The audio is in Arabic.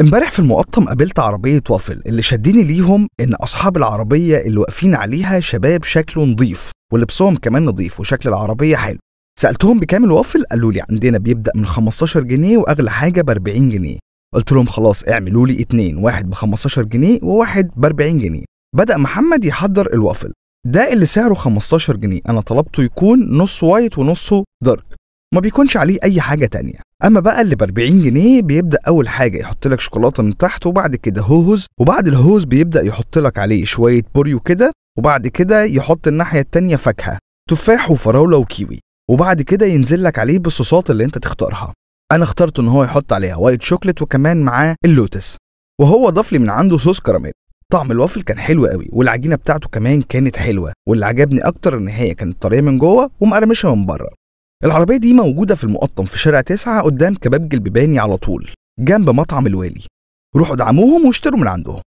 امبارح في المقطم قابلت عربية وافل اللي شدني ليهم ان اصحاب العربية اللي واقفين عليها شباب شكله نظيف ولبسهم كمان نظيف وشكل العربية حلو سألتهم بكام الوافل قالوا لي عندنا بيبدأ من 15 جنيه واغلى حاجة ب 40 جنيه قلت لهم خلاص اعملوا لي اتنين واحد ب 15 جنيه وواحد ب 40 جنيه بدأ محمد يحضر الوافل ده اللي سعره 15 جنيه انا طلبته يكون نص وايت ونصه دارك ما بيكونش عليه اي حاجه تانية اما بقى اللي ب 40 جنيه بيبدا اول حاجه يحط لك شوكولاته من تحت وبعد كده هوز وبعد الهوز بيبدا يحط لك عليه شويه بوريو كده وبعد كده يحط الناحيه التانية فاكهه تفاح وفراوله وكيوي وبعد كده ينزل لك عليه بالصوصات اللي انت تختارها انا اخترت ان هو يحط عليها وايت شوكليت وكمان معاه اللوتس وهو ضاف لي من عنده صوص كراميل طعم الوافل كان حلو قوي والعجينه بتاعته كمان كانت حلوه واللي عجبني اكتر ان هي كانت طريه من جوه ومقرمشه من بره العربية دي موجودة في المقطم في شارع تسعة قدام كبابجي البيباني على طول جنب مطعم الوالي روحوا ادعموهم واشتروا من عندهم